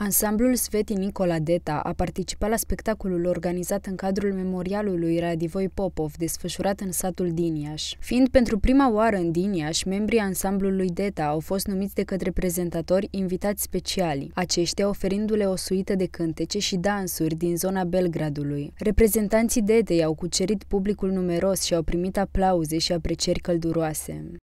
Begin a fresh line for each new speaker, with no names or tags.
Ansamblul Sveti Nicola Deta a participat la spectacolul organizat în cadrul memorialului Radivoi Popov, desfășurat în satul Diniaș. Fiind pentru prima oară în Diniaș, membrii ansamblului Deta au fost numiți de către prezentatori invitați speciali, aceștia oferindu-le o suită de cântece și dansuri din zona Belgradului. Reprezentanții Detei au cucerit publicul numeros și au primit aplauze și aprecieri călduroase.